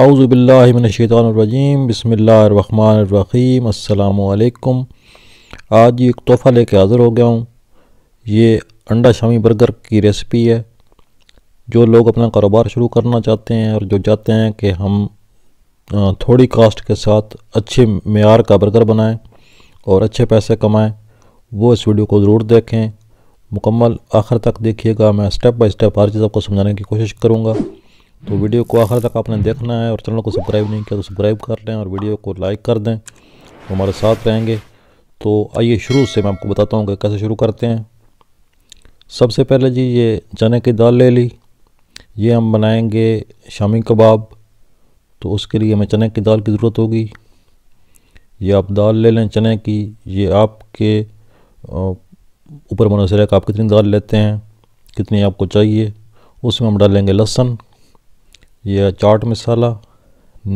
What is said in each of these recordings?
आउज़बिल्लिनशैतरजीम बसमीम अल्लाम आज ये एक तोहफ़ा ले कर हाज़िर हो गया हूँ ये अंडा शामी बर्गर की रेसिपी है जो लोग अपना कारोबार शुरू करना चाहते हैं और जो चाहते हैं कि हम थोड़ी कास्ट के साथ अच्छे मैार का बर्गर बनाएं और अच्छे पैसे कमाएं वो इस वीडियो को ज़रूर देखें मुकम्मल आखिर तक देखिएगा मैं स्टेप बाय स्टेप हर चीज़ आपको समझाने की कोशिश करूँगा तो वीडियो को आखिर तक आपने देखना है और चैनल को सब्सक्राइब नहीं किया तो सब्सक्राइब कर लें और वीडियो को लाइक कर दें तो हमारे साथ रहेंगे तो आइए शुरू से मैं आपको बताता हूँ कि कैसे शुरू करते हैं सबसे पहले जी ये चने की दाल ले ली ये हम बनाएंगे शामी कबाब तो उसके लिए हमें चने की दाल की ज़रूरत होगी ये आप दाल ले लें चने की ये आपके ऊपर मनोसर है कि आप कितनी दाल लेते हैं कितनी आपको चाहिए उसमें हम डालेंगे लहसन यह चाट मसाला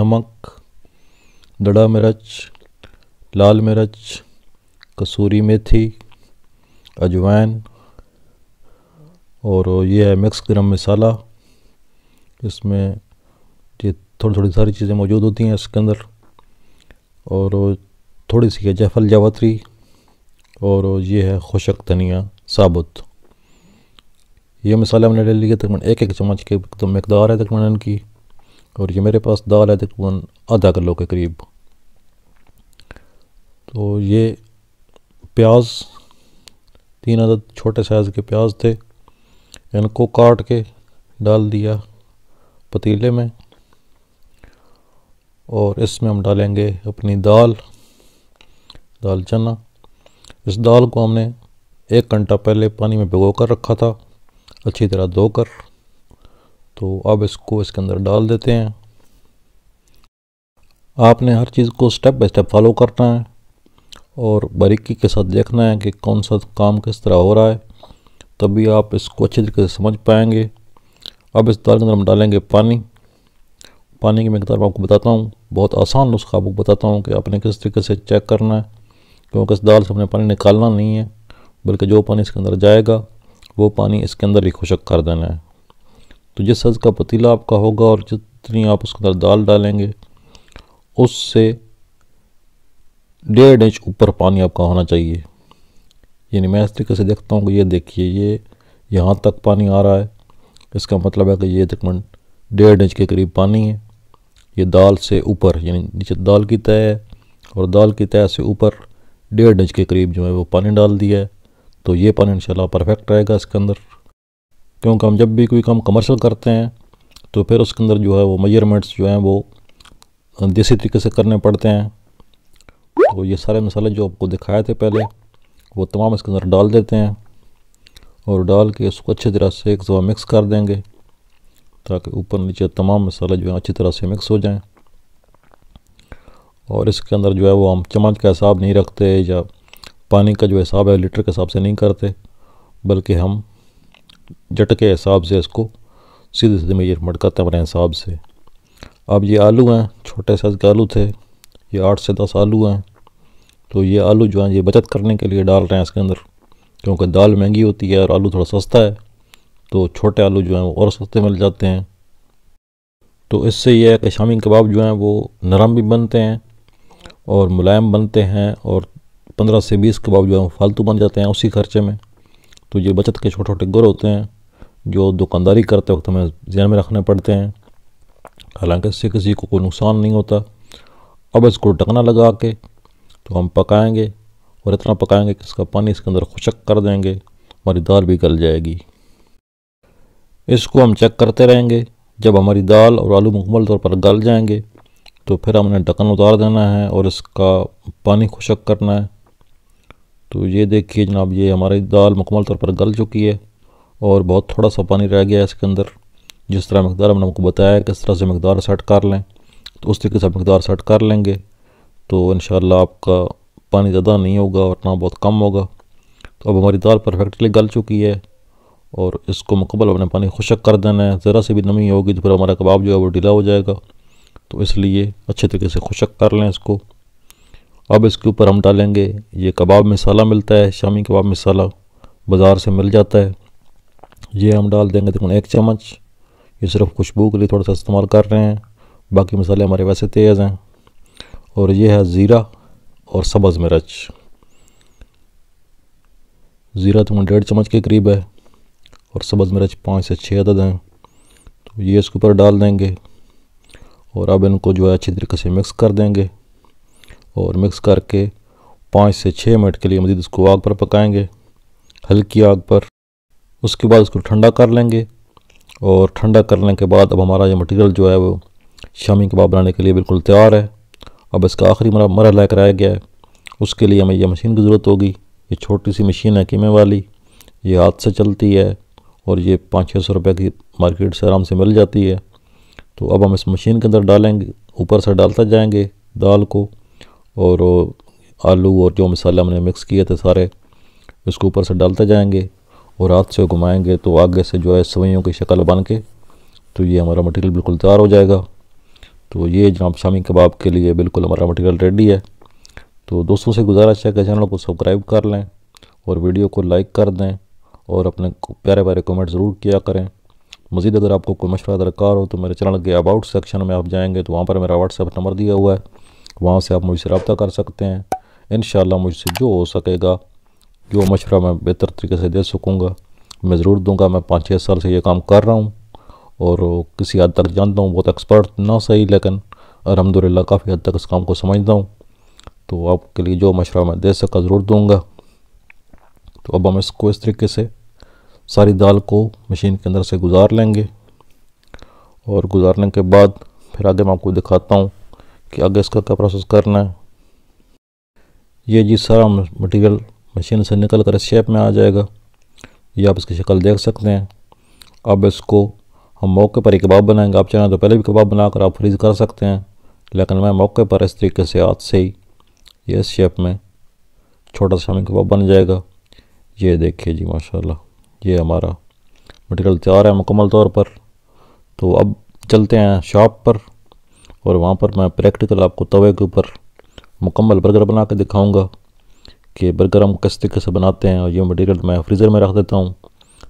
नमक दड़ा मिर्च लाल मिर्च कसूरी मेथी अजवाइन और ये है मिक्स गरम मसाला इसमें ये थोड़ी थोड़ी सारी चीज़ें मौजूद होती हैं इसके अंदर और थोड़ी सी है जैफल जावत्री और ये है खुशक धनिया साबुत ये मसाला मैंने ले लिया तकरीबन एक एक चम्मच के तो मकदार है तकरीबन इनकी और ये मेरे पास दाल है तकरीबन आधा किलो के करीब तो ये प्याज तीन अदद छोटे साइज़ के प्याज थे इनको काट के डाल दिया पतीले में और इसमें हम डालेंगे अपनी दाल दाल चना इस दाल को हमने एक घंटा पहले पानी में भिगो कर रखा था अच्छी तरह धोकर तो अब इसको इसके अंदर डाल देते हैं आपने हर चीज़ को स्टेप बाय स्टेप फॉलो करना है और बारीकी के साथ देखना है कि कौन सा काम किस तरह हो रहा है तभी आप इसको अच्छे तरीके से समझ पाएंगे अब इस दाल के अंदर हम डालेंगे पानी पानी की मकदार मैं आपको बताता हूँ बहुत आसान नुस्खा आपको बताता हूँ कि आपने किस तरीके से चेक करना है क्योंकि इस दाल से हमने पानी निकालना नहीं है बल्कि जो पानी इसके अंदर जाएगा वो पानी इसके अंदर ही खुशक कर देना है तो जिस सज़ का पतीला आपका होगा और जितनी आप उसके अंदर दाल डालेंगे उससे डेढ़ इंच ऊपर पानी आपका होना चाहिए यानी मैं इस तरीके से देखता हूँ कि ये देखिए ये यहाँ तक पानी आ रहा है इसका मतलब है कि ये तकरीबन डेढ़ इंच के करीब पानी है ये दाल से ऊपर यानी नीचे दाल की तय है और दाल की तय से ऊपर डेढ़ इंच के करीब जो है वो पानी डाल दिया है तो ये पानी इंशाल्लाह परफेक्ट रहेगा इसके अंदर क्योंकि हम जब भी कोई काम कमर्शल करते हैं तो फिर उसके अंदर जो है वो मेजरमेंट्स जो हैं वो देसी तरीके से करने पड़ते हैं तो ये सारे मसाले जो आपको दिखाए थे पहले वो तमाम इसके अंदर डाल देते हैं और डाल के इसको अच्छी तरह से एक जगह मिक्स कर देंगे ताकि ऊपर नीचे तमाम मसाले जो हैं अच्छी तरह से मिक्स हो जाएं और इसके अंदर जो है वो हम चम्मच का हिसाब नहीं रखते या पानी का जो हिसाब है लीटर के हिसाब से नहीं करते बल्कि हम जट के हिसाब से इसको सीधे सीधे मेजरमेंट करते हैं अपने हिसाब से अब ये आलू हैं छोटे साइज़ के आलू थे ये आठ से दस आलू हैं तो ये आलू जो हैं ये बचत करने के लिए डाल रहे हैं इसके अंदर क्योंकि दाल महंगी होती है और आलू थोड़ा सस्ता है तो छोटे आलू जो हैं वो और सस्ते मिल जाते हैं तो इससे यह है कि शामी कबाब जो हैं वो नरम भी बनते हैं और मुलायम बनते हैं और पंद्रह से बीस कबाब जो है फालतू बन जाते हैं उसी खर्चे में तो ये बचत के छोटे छोटे गुर होते हैं जो दुकानदारी करते वक्त हमें जहन में रखने पड़ते हैं हालांकि इससे किसी को कोई नुकसान नहीं होता अब इसको ढकना लगा के तो हम पकाएंगे और इतना पकाएंगे कि इसका पानी इसके अंदर खुशक कर देंगे हमारी दाल भी गल जाएगी इसको हम चेक करते रहेंगे जब हमारी दाल और आलू मुकमल तौर पर गल जाएंगे तो फिर हमने ढक्कन उतार देना है और इसका पानी खुशक करना है तो ये देखिए जनाब ये हमारी दाल मुकम्मल तौर पर गल चुकी है और बहुत थोड़ा सा पानी रह गया है इसके अंदर जिस तरह मकदार हमने आपको बताया किस तरह से मकदार सेट कर लें तो उस तरीके से मकदार सेट कर लेंगे तो इन आपका पानी ज़्यादा नहीं होगा और ना बहुत कम होगा तो अब हमारी दाल परफेक्टली गल चुकी है और इसको मुकम्मल अपने पानी खुशक कर देना है ज़रा सी भी नमी होगी तो फिर हमारा कबाब जो है वो ढीला हो जाएगा तो इसलिए अच्छे तरीके से खुशक कर लें इसको अब इसके ऊपर हम डालेंगे ये कबाब मसाला मिलता है शामी कबाब मसाला बाज़ार से मिल जाता है ये हम डाल देंगे तकरीबन एक चम्मच ये सिर्फ खुशबू के लिए थोड़ा सा इस्तेमाल कर रहे हैं बाकी मसाले हमारे वैसे तेज़ हैं और ये है ज़ीरा और सब्ज़ मिर्च ज़ीरा तकरीबन डेढ़ चम्मच के करीब है और सब्ज़ मिर्च पाँच से छः अदद हैं तो ये इसके ऊपर डाल देंगे और अब इनको जो है अच्छी तरीके से मिक्स कर देंगे और मिक्स करके पाँच से छः मिनट के लिए मज़ीद उसको आग पर पकाएंगे हल्की आग पर उसके बाद इसको ठंडा कर लेंगे और ठंडा करने के बाद अब हमारा ये मटेरियल जो है वो शामी कबाब बनाने के लिए बिल्कुल तैयार है अब इसका आखिरी मरहला कराया गया है उसके लिए हमें यह मशीन की ज़रूरत होगी ये छोटी सी मशीन है कीमे वाली ये हाथ से चलती है और ये पाँच छः सौ रुपये की मार्केट से आराम से मिल जाती है तो अब हम इस मशीन के अंदर डालेंगे ऊपर से डालता जाएँगे दाल को और आलू और जो मसाला हमने मिक्स किए थे सारे इसको ऊपर से डालते जाएंगे और हाथ से घुमाएंगे तो आगे से जो है सवैयों की शक्ल बन के तो ये हमारा मटेरियल बिल्कुल तैयार हो जाएगा तो ये जनाब शामी कबाब के लिए बिल्कुल हमारा मटेरियल रेडी है तो दोस्तों से गुजारिश है कि चैनल को सब्सक्राइब कर लें और वीडियो को लाइक कर दें और अपने प्यारे प्यारे कमेंट ज़रूर किया करें मज़ीद अगर आपको कोई मशवरा दरकार हो तो मेरे चैनल के अबाउट सेक्शन में आप जाएंगे तो वहाँ पर मेरा व्हाट्सएप नंबर दिया हुआ है वहाँ से आप मुझसे रबता कर सकते हैं इन मुझसे जो हो सकेगा जो मशवरा मैं बेहतर तरीके से दे सकूँगा मैं ज़रूर दूंगा मैं पाँच छः साल से ये काम कर रहा हूँ और किसी हद तक जानता हूँ बहुत एक्सपर्ट ना सही लेकिन अलहमदिल्ला काफ़ी हद तक इस काम को समझता हूँ तो आपके लिए जो मशवरा मैं दे सका ज़रूर दूँगा तो अब हम इसको इस तरीके से सारी दाल को मशीन के अंदर से गुजार लेंगे और गुजारने के बाद फिर आगे मैं आपको दिखाता हूँ कि आगे इसका क्या प्रोसेस करना है ये जी सारा मटेरियल मशीन से निकल कर इस शेप में आ जाएगा ये आप इसकी शक्ल देख सकते हैं अब इसको हम मौके पर ही कबाब बनाएंगे आप चाहें तो पहले भी कबाब बनाकर आप फ्रीज़ कर सकते हैं लेकिन मैं मौके पर इस तरीके से हाथ से ही ये इस शेप में छोटा सा हमें कबाब बन जाएगा ये देखिए जी माशाल्लाह ये हमारा मटेरियल तैयार है मुकम्मल तौर पर तो अब चलते हैं शॉप पर और वहाँ पर मैं प्रैक्टिकल आपको तवे के ऊपर मुकम्मल बर्गर बना के दिखाऊँगा कि बर्गर हम किस तरीके से बनाते हैं और ये मटेरियल मैं फ्रीज़र में रख देता हूँ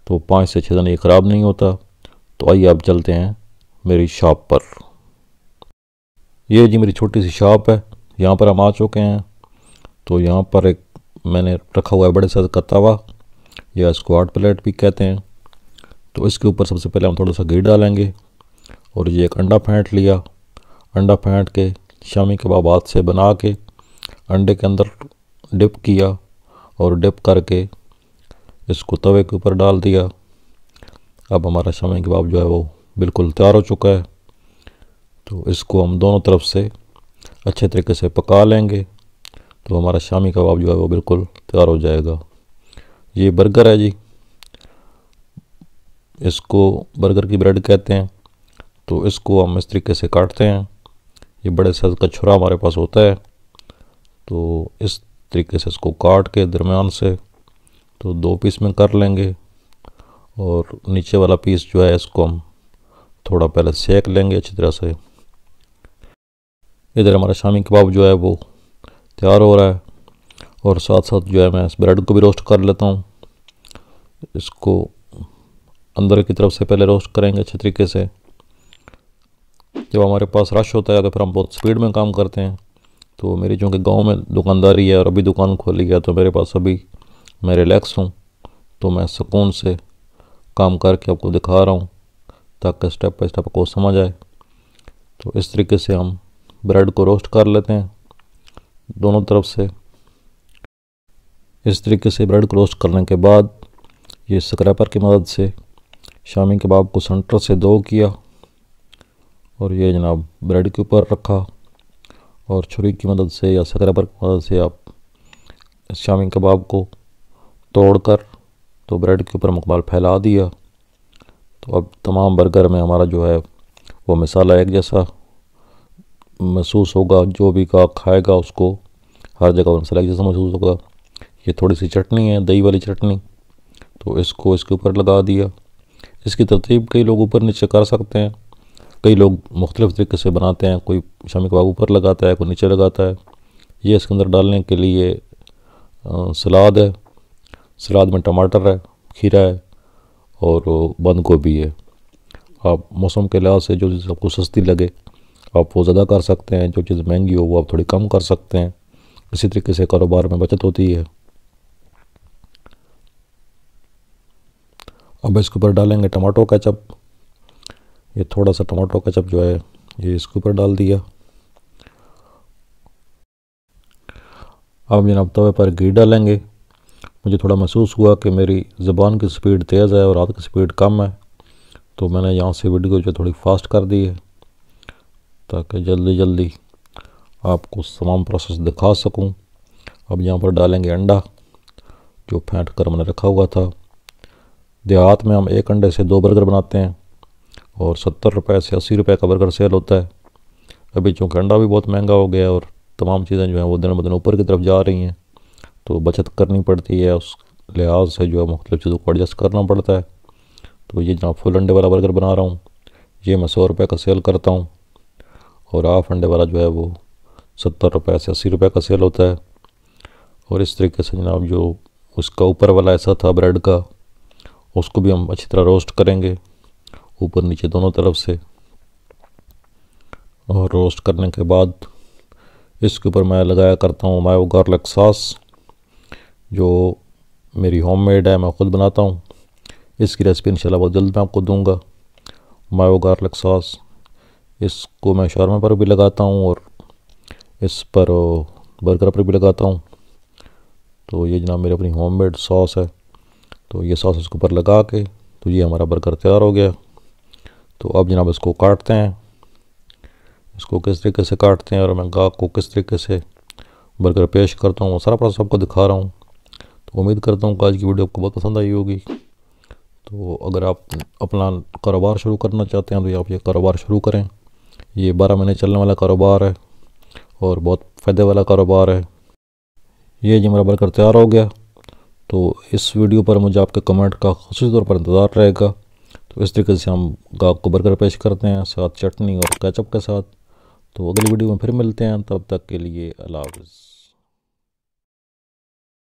तो पाँच से छः दिन ये ख़राब नहीं होता तो आइए आप चलते हैं मेरी शॉप पर यह जी मेरी छोटी सी शॉप है यहाँ पर हम आ चुके हैं तो यहाँ पर एक मैंने रखा हुआ है बड़े साइज का तवा या स्क्वाड प्लेट भी कहते हैं तो इसके ऊपर सबसे पहले हम थोड़ा सा घी डालेंगे और ये एक अंडा फेंट लिया अंडा फेंट के शामी कबाब हाथ से बना के अंडे के अंदर डिप किया और डिप करके इसको तवे के ऊपर डाल दिया अब हमारा शामी कबाब जो है वो बिल्कुल तैयार हो चुका है तो इसको हम दोनों तरफ से अच्छे तरीके से पका लेंगे तो हमारा शामी कबाब जो है वो बिल्कुल तैयार हो जाएगा ये बर्गर है जी इसको बर्गर की ब्रेड कहते हैं तो इसको हम इस तरीके से काटते हैं ये बड़े साइज़ का छुरा हमारे पास होता है तो इस तरीके से इसको काट के दरमियान से तो दो पीस में कर लेंगे और नीचे वाला पीस जो है इसको हम थोड़ा पहले सेक लेंगे अच्छी तरह से इधर हमारा शामी कबाब जो है वो तैयार हो रहा है और साथ साथ जो है मैं इस ब्रेड को भी रोस्ट कर लेता हूँ इसको अंदर की तरफ से पहले रोस्ट करेंगे अच्छे तरीके से जब हमारे पास रश होता है तो फिर हम बहुत स्पीड में काम करते हैं तो मेरी चूँकि गांव में दुकानदारी है और अभी दुकान खोली गया तो मेरे पास अभी मैं रिलैक्स हूँ तो मैं सुकून से काम करके आपको दिखा रहा हूँ ताकि स्टेप बाई स्टेप को समझ आए तो इस तरीके से हम ब्रेड को रोस्ट कर लेते हैं दोनों तरफ से इस तरीके से ब्रेड को रोस्ट करने के बाद ये स्क्रैपर की मदद से शामी कबाब को सेंटर से दो किया और ये जनाब ब्रेड के ऊपर रखा और छुरी की मदद से या सतरबर की मदद से आप इस शामी कबाब को तोड़कर तो ब्रेड के ऊपर मकबाल फैला दिया तो अब तमाम बर्गर में हमारा जो है वो मसाला एक जैसा महसूस होगा जो भी का खाएगा उसको हर जगह मसाला एक जैसा महसूस होगा ये थोड़ी सी चटनी है दही वाली चटनी तो इसको इसके ऊपर लगा दिया इसकी तरतीब कई लोग ऊपर नीचे कर सकते हैं कई लोग मुख्तलिफ तरीके से बनाते हैं कोई शामी कबाब ऊपर लगाता है कोई नीचे लगाता है ये इसके अंदर डालने के लिए सलाद है सलाद में टमाटर है खीरा है और बंद गोभी है आप मौसम के लिहाज से जो चीज़ आपको सस्ती लगे आप वो ज़्यादा कर सकते हैं जो चीज़ महंगी हो वो आप थोड़ी कम कर सकते हैं इसी तरीके से कारोबार में बचत होती है अब इसके ऊपर डालेंगे टमाटो केचप ये थोड़ा सा टमाटो कचप जो है ये इसके ऊपर डाल दिया अब जनाब तवे पर घी डालेंगे मुझे थोड़ा महसूस हुआ कि मेरी ज़बान की स्पीड तेज़ है और हाथ की स्पीड कम है तो मैंने यहाँ से वीडियो जो थोड़ी फास्ट कर दी है ताकि जल्दी जल्दी आपको तमाम प्रोसेस दिखा सकूँ अब यहाँ पर डालेंगे अंडा जो फेंट कर मैंने रखा हुआ था देहात में हम एक अंडे से दो बर्गर बनाते हैं और सत्तर रुपये से अस्सी रुपये का बर्गर सेल होता है अभी चूँकि अंडा भी बहुत महंगा हो गया और तमाम चीज़ें जो हैं वो दिन ब दिन ऊपर की तरफ जा रही हैं तो बचत करनी पड़ती है उस लिहाज से जो है मुख्तु चीज़ों को एडजस्ट करना पड़ता है तो ये जहाँ फुल अंडे वाला बर्गर बना रहा हूँ ये मैं सौ रुपये का सेल करता हूँ और हाफ अंडे वाला जो है वो सत्तर रुपये से अस्सी रुपये का सेल होता है और इस तरीके से जनाब जो उसका ऊपर वाला ऐसा था ब्रेड का उसको भी हम अच्छी तरह रोस्ट करेंगे ऊपर नीचे दोनों तरफ से और रोस्ट करने के बाद इसके ऊपर मैं लगाया करता हूँ मायो गार्लिक सास जो मेरी होम मेड है मैं ख़ुद बनाता हूँ इसकी रेसिपी इंशाल्लाह बहुत जल्द मैं आपको दूंगा मायो गार्लिक सास इसको मैं शर्मा पर भी लगाता हूँ और इस पर बर्गर पर भी लगाता हूँ तो ये जनाब मेरी अपनी होम मेड सॉस है तो ये सॉस इसके ऊपर लगा के तो ये हमारा बर्गर तैयार हो गया तो अब जनाब इसको काटते हैं इसको किस तरीके से काटते हैं और मैं गाहक को किस तरीके से बर्गर पेश करता हूँ सारा प्रोसेस आपको दिखा रहा हूँ तो उम्मीद करता हूँ कि आज की वीडियो आपको बहुत पसंद आई होगी तो अगर आप अपना कारोबार शुरू करना चाहते हैं तो आप ये कारोबार शुरू करें ये बारह महीने चलने वाला कारोबार है और बहुत फ़ायदे वाला कारोबार है ये जी मेरा बर्गर तैयार हो गया तो इस वीडियो पर मुझे आपके कमेंट का खसूस तौर पर इंतज़ार रहेगा तो इस तरीके से हम गाग को बर्गर पेश करते हैं साथ चटनी और कैचअप के साथ तो अगली वीडियो में फिर मिलते हैं तब तक के लिए अल्लाह हाफ़